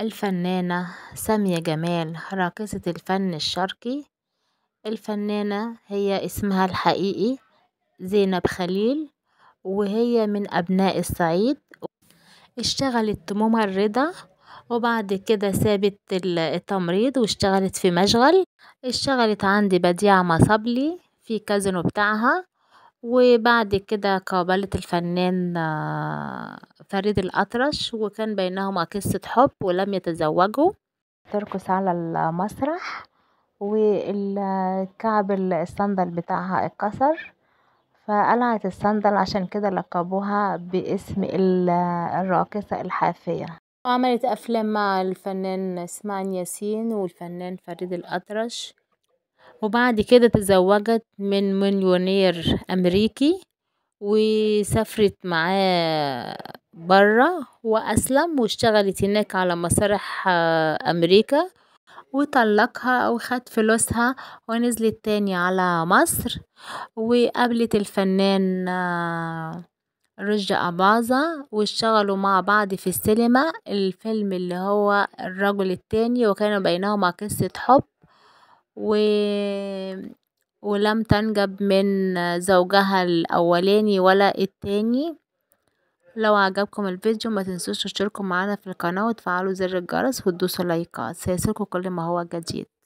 الفنانة سامية جمال راقصة الفن الشرقي الفنانة هي اسمها الحقيقي زينب خليل وهي من أبناء الصعيد اشتغلت ممرضة وبعد كده سابت التمريض واشتغلت في مشغل اشتغلت عند بديع مصبلي في كازينو بتاعها وبعد كده قابلت الفنان فريد الأطرش وكان بينهما قصة حب ولم يتزوجوا ترقص على المسرح والكعب الصندل بتاعها اتكسر فقلعت الصندل عشان كده لقبوها باسم الراقصة الحافية وعملت أفلام مع الفنان اسماعيل ياسين والفنان فريد الأطرش وبعد كده تزوجت من مليونير أمريكي وسافرت معاه بره وأسلم واشتغلت هناك على مسارح آه، أمريكا وطلقها وخد خد فلوسها ونزلت تاني على مصر وقابلت الفنان آه، رشدي أباظة واشتغلوا مع بعض في السينما الفيلم اللي هو الرجل التاني وكان بينهما قصة حب و... ولم تنجب من زوجها الأولاني ولا التاني لو عجبكم الفيديو ما تنسوش تشتركوا معنا في القناة وتفعلوا زر الجرس وتدوسوا لايكات سيصلكم كل ما هو جديد